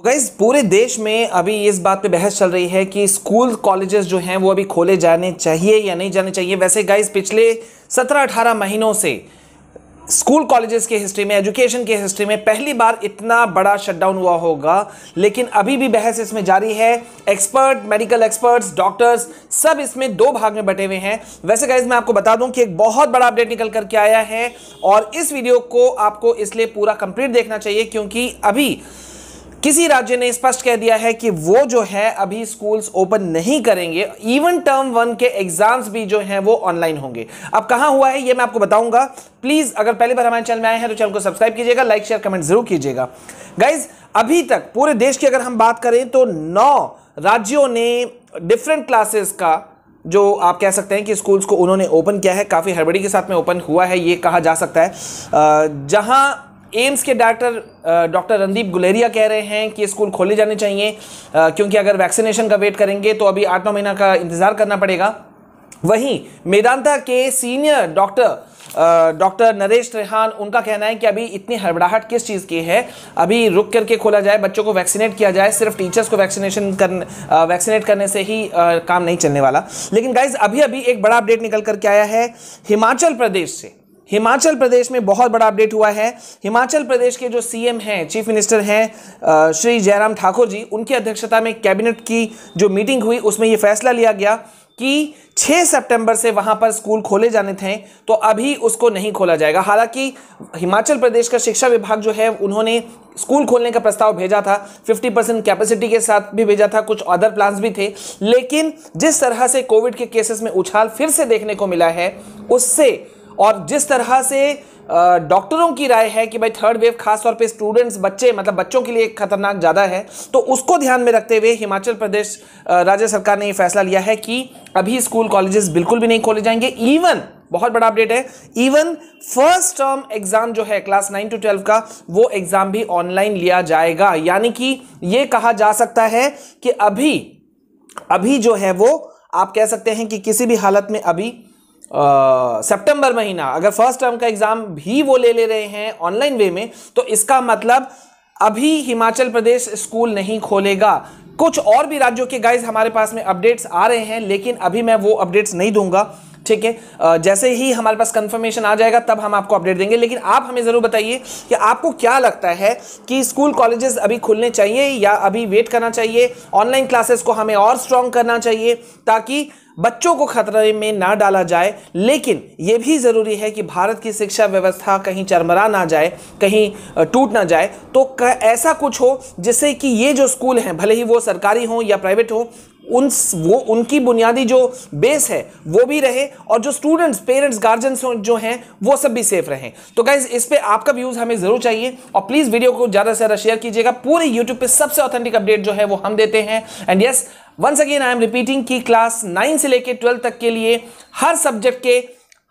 तो गाइज़ पूरे देश में अभी इस बात पे बहस चल रही है कि स्कूल कॉलेजेस जो हैं वो अभी खोले जाने चाहिए या नहीं जाने चाहिए वैसे गाइज़ पिछले सत्रह अठारह महीनों से स्कूल कॉलेजेस के हिस्ट्री में एजुकेशन के हिस्ट्री में पहली बार इतना बड़ा शटडाउन हुआ होगा लेकिन अभी भी बहस इसमें जारी है एक्सपर्ट मेडिकल एक्सपर्ट्स डॉक्टर्स सब इसमें दो भाग में बटे हुए हैं वैसे गाइज मैं आपको बता दूं कि एक बहुत बड़ा अपडेट निकल करके आया है और इस वीडियो को आपको इसलिए पूरा कंप्लीट देखना चाहिए क्योंकि अभी किसी राज्य ने स्पष्ट कह दिया है कि वो जो है अभी स्कूल्स ओपन नहीं करेंगे इवन टर्म वन के एग्जाम्स भी जो हैं वो ऑनलाइन होंगे अब कहां हुआ है ये मैं आपको बताऊंगा प्लीज अगर पहली बार हमारे चैनल में आए हैं तो चैनल को सब्सक्राइब कीजिएगा लाइक शेयर कमेंट जरूर कीजिएगा गाइज अभी तक पूरे देश की अगर हम बात करें तो नौ राज्यों ने डिफरेंट क्लासेस का जो आप कह सकते हैं कि स्कूल्स को उन्होंने ओपन किया है काफ़ी हड़बड़ी के साथ में ओपन हुआ है ये कहा जा सकता है जहां एम्स के डॉक्टर डॉक्टर रणदीप गुलेरिया कह रहे हैं कि स्कूल खोले जाने चाहिए क्योंकि अगर वैक्सीनेशन का वेट करेंगे तो अभी आठ नौ महीना का इंतज़ार करना पड़ेगा वहीं मेदांता के senior doctor doctor Naresh Trehan उनका कहना है कि अभी इतनी हड़बड़ाहट किस चीज़ की है अभी रुक करके खोला जाए बच्चों को वैक्सीनेट किया जाए सिर्फ टीचर्स को वैक्सीनेशन कर वैक्सीनेट करने से ही आ, काम नहीं चलने वाला लेकिन गाइज अभी अभी एक बड़ा अपडेट निकल करके आया है हिमाचल प्रदेश से हिमाचल प्रदेश में बहुत बड़ा अपडेट हुआ है हिमाचल प्रदेश के जो सीएम हैं चीफ मिनिस्टर हैं श्री जयराम ठाकुर जी उनकी अध्यक्षता में कैबिनेट की जो मीटिंग हुई उसमें ये फैसला लिया गया कि 6 सितंबर से वहां पर स्कूल खोले जाने थे तो अभी उसको नहीं खोला जाएगा हालांकि हिमाचल प्रदेश का शिक्षा विभाग जो है उन्होंने स्कूल खोलने का प्रस्ताव भेजा था 50 परसेंट कैपेसिटी के साथ भी भेजा था कुछ अदर प्लान्स भी थे लेकिन जिस तरह से कोविड के केसेस में उछाल फिर से देखने को मिला है उससे और जिस तरह से डॉक्टरों की राय है कि भाई थर्ड वेव खासतौर पे स्टूडेंट्स बच्चे मतलब बच्चों के लिए खतरनाक ज़्यादा है तो उसको ध्यान में रखते हुए हिमाचल प्रदेश राज्य सरकार ने ये फैसला लिया है कि अभी स्कूल कॉलेजेस बिल्कुल भी नहीं खोले जाएंगे इवन बहुत बड़ा अपडेट है इवन फर्स्ट टर्म एग्जाम जो है क्लास नाइन टू ट्वेल्व का वो एग्जाम भी ऑनलाइन लिया जाएगा यानी कि ये कहा जा सकता है कि अभी अभी जो है वो आप कह सकते हैं कि किसी भी हालत में अभी सितंबर महीना अगर फर्स्ट टर्म का एग्ज़ाम भी वो ले ले रहे हैं ऑनलाइन वे में तो इसका मतलब अभी हिमाचल प्रदेश स्कूल नहीं खोलेगा कुछ और भी राज्यों के गाइज हमारे पास में अपडेट्स आ रहे हैं लेकिन अभी मैं वो अपडेट्स नहीं दूंगा ठीक है जैसे ही हमारे पास कंफर्मेशन आ जाएगा तब हम आपको अपडेट देंगे लेकिन आप हमें ज़रूर बताइए कि आपको क्या लगता है कि स्कूल कॉलेजेस अभी खुलने चाहिए या अभी वेट करना चाहिए ऑनलाइन क्लासेस को हमें और स्ट्रॉन्ग करना चाहिए ताकि बच्चों को खतरे में ना डाला जाए लेकिन यह भी ज़रूरी है कि भारत की शिक्षा व्यवस्था कहीं चरमरा ना जाए कहीं टूट ना जाए तो ऐसा कुछ हो जिससे कि ये जो स्कूल हैं भले ही वो सरकारी हों या प्राइवेट हों उन वो उनकी बुनियादी जो बेस है वो भी रहे और जो स्टूडेंट्स पेरेंट्स गार्जियंस जो हैं वो सब भी सेफ रहें तो गाइज इस पर आपका व्यूज़ हमें ज़रूर चाहिए और प्लीज़ वीडियो को ज़्यादा से ज़्यादा शेयर कीजिएगा पूरे यूट्यूब पर सबसे ऑथेंटिक अपडेट जो है वो हम देते हैं and yes once again I am repeating की क्लास नाइन से लेकर ट्वेल्थ तक के लिए हर सब्जेक्ट के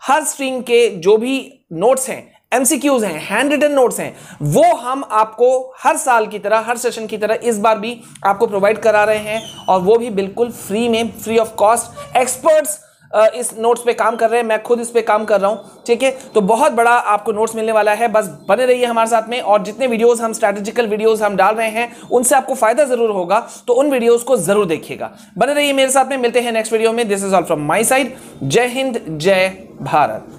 हर स्ट्रीम के जो भी नोट्स हैं एमसीक्यूज हैं हैंड रिटन नोट्स हैं वो हम आपको हर साल की तरह हर सेशन की तरह इस बार भी आपको प्रोवाइड करा रहे हैं और वो भी बिल्कुल फ्री में फ्री ऑफ कॉस्ट एक्सपर्ट्स इस नोट्स पे काम कर रहे हैं मैं खुद इस पे काम कर रहा हूँ ठीक है तो बहुत बड़ा आपको नोट्स मिलने वाला है बस बने रहिए हमारे साथ में और जितने वीडियोस हम स्ट्रेटेजिकल वीडियोस हम डाल रहे हैं उनसे आपको फायदा जरूर होगा तो उन वीडियोस को जरूर देखिएगा बने रहिए मेरे साथ में मिलते हैं नेक्स्ट वीडियो में this is all from my side जय हिंद जय भारत